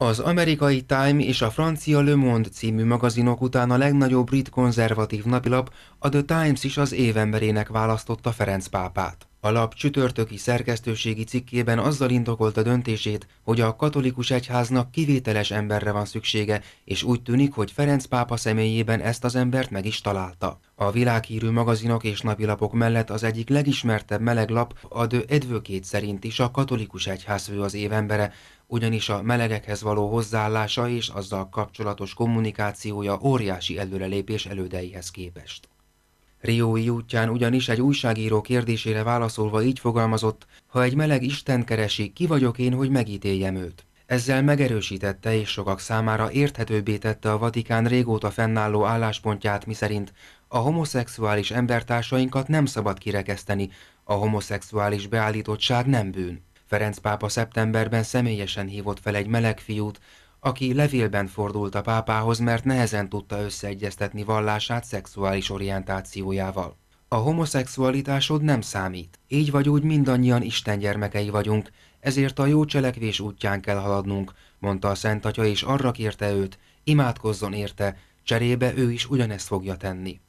Az amerikai Time és a francia Le Monde című magazinok után a legnagyobb brit konzervatív napilap, a The Times is az évemberének választotta Ferenc pápát. A lap csütörtöki szerkesztőségi cikkében azzal indokolta döntését, hogy a katolikus egyháznak kivételes emberre van szüksége, és úgy tűnik, hogy Ferenc pápa személyében ezt az embert meg is találta. A világhírű magazinok és napilapok mellett az egyik legismertebb meleglap a The Advocate szerint is a katolikus egyház fő az évembere, ugyanis a melegekhez való hozzáállása és azzal kapcsolatos kommunikációja óriási előrelépés elődeihez képest. Riói útján ugyanis egy újságíró kérdésére válaszolva így fogalmazott, ha egy meleg Isten keresi, ki vagyok én, hogy megítéljem őt. Ezzel megerősítette és sokak számára érthetőbbé tette a Vatikán régóta fennálló álláspontját, miszerint a homoszexuális embertársainkat nem szabad kirekeszteni, a homoszexuális beállítottság nem bűn. Ferenc pápa szeptemberben személyesen hívott fel egy meleg fiút, aki levélben fordult a pápához, mert nehezen tudta összeegyeztetni vallását szexuális orientációjával. A homoszexualitásod nem számít, így vagy úgy mindannyian Isten gyermekei vagyunk, ezért a jó cselekvés útján kell haladnunk, mondta a Szent Atya, és arra kérte őt, imádkozzon érte, cserébe ő is ugyanezt fogja tenni.